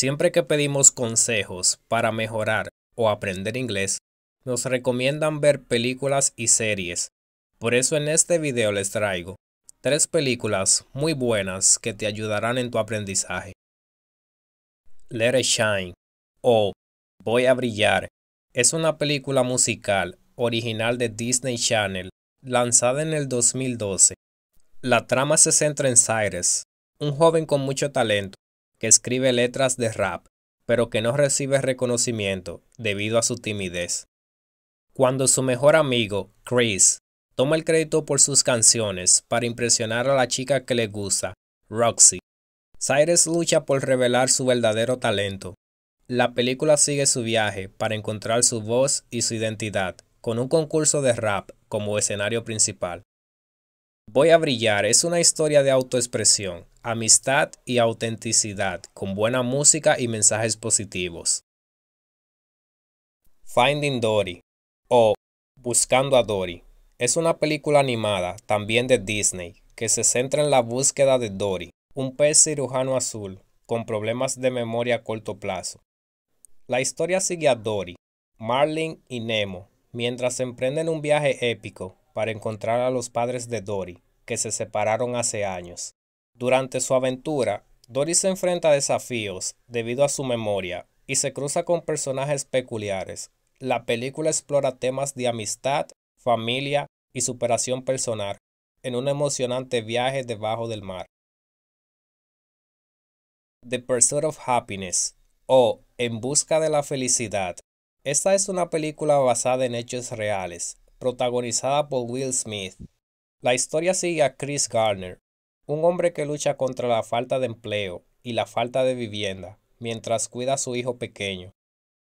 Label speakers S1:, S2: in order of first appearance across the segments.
S1: Siempre que pedimos consejos para mejorar o aprender inglés, nos recomiendan ver películas y series. Por eso en este video les traigo tres películas muy buenas que te ayudarán en tu aprendizaje. Let It Shine o Voy a Brillar es una película musical original de Disney Channel lanzada en el 2012. La trama se centra en Cyrus, un joven con mucho talento, que escribe letras de rap, pero que no recibe reconocimiento debido a su timidez. Cuando su mejor amigo, Chris, toma el crédito por sus canciones para impresionar a la chica que le gusta, Roxy, Cyrus lucha por revelar su verdadero talento. La película sigue su viaje para encontrar su voz y su identidad, con un concurso de rap como escenario principal. Voy a brillar es una historia de autoexpresión, amistad y autenticidad, con buena música y mensajes positivos. Finding Dory o Buscando a Dory es una película animada, también de Disney, que se centra en la búsqueda de Dory, un pez cirujano azul con problemas de memoria a corto plazo. La historia sigue a Dory, Marlin y Nemo, mientras emprenden un viaje épico para encontrar a los padres de Dory, que se separaron hace años. Durante su aventura, Doris se enfrenta a desafíos debido a su memoria y se cruza con personajes peculiares. La película explora temas de amistad, familia y superación personal en un emocionante viaje debajo del mar. The Pursuit of Happiness o En Busca de la Felicidad. Esta es una película basada en hechos reales, protagonizada por Will Smith. La historia sigue a Chris Gardner. Un hombre que lucha contra la falta de empleo y la falta de vivienda mientras cuida a su hijo pequeño.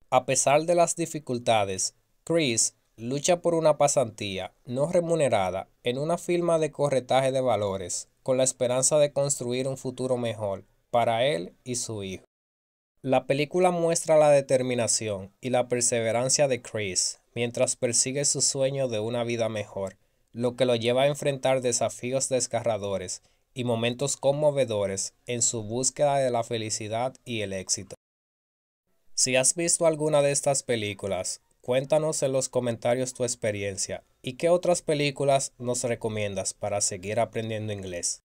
S1: A pesar de las dificultades, Chris lucha por una pasantía no remunerada en una firma de corretaje de valores con la esperanza de construir un futuro mejor para él y su hijo. La película muestra la determinación y la perseverancia de Chris mientras persigue su sueño de una vida mejor, lo que lo lleva a enfrentar desafíos desgarradores y momentos conmovedores en su búsqueda de la felicidad y el éxito. Si has visto alguna de estas películas, cuéntanos en los comentarios tu experiencia y qué otras películas nos recomiendas para seguir aprendiendo inglés.